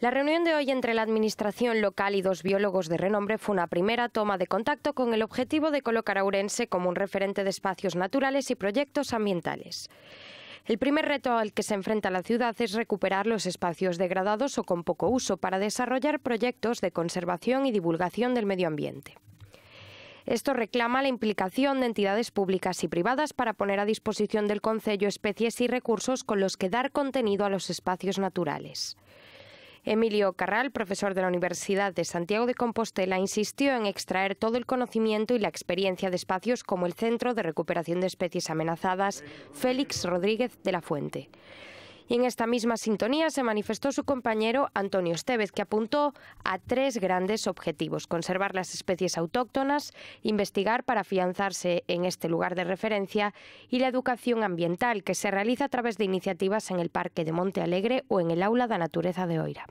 La reunión de hoy entre la Administración local y dos biólogos de renombre fue una primera toma de contacto con el objetivo de colocar a Urense como un referente de espacios naturales y proyectos ambientales. El primer reto al que se enfrenta la ciudad es recuperar los espacios degradados o con poco uso para desarrollar proyectos de conservación y divulgación del medio ambiente. Esto reclama la implicación de entidades públicas y privadas para poner a disposición del Concello especies y recursos con los que dar contenido a los espacios naturales. Emilio Carral, profesor de la Universidad de Santiago de Compostela, insistió en extraer todo el conocimiento y la experiencia de espacios como el Centro de Recuperación de Especies Amenazadas Félix Rodríguez de la Fuente. Y en esta misma sintonía se manifestó su compañero Antonio Estevez, que apuntó a tres grandes objetivos. Conservar las especies autóctonas, investigar para afianzarse en este lugar de referencia y la educación ambiental, que se realiza a través de iniciativas en el Parque de Monte Alegre o en el Aula de Natureza de Oira.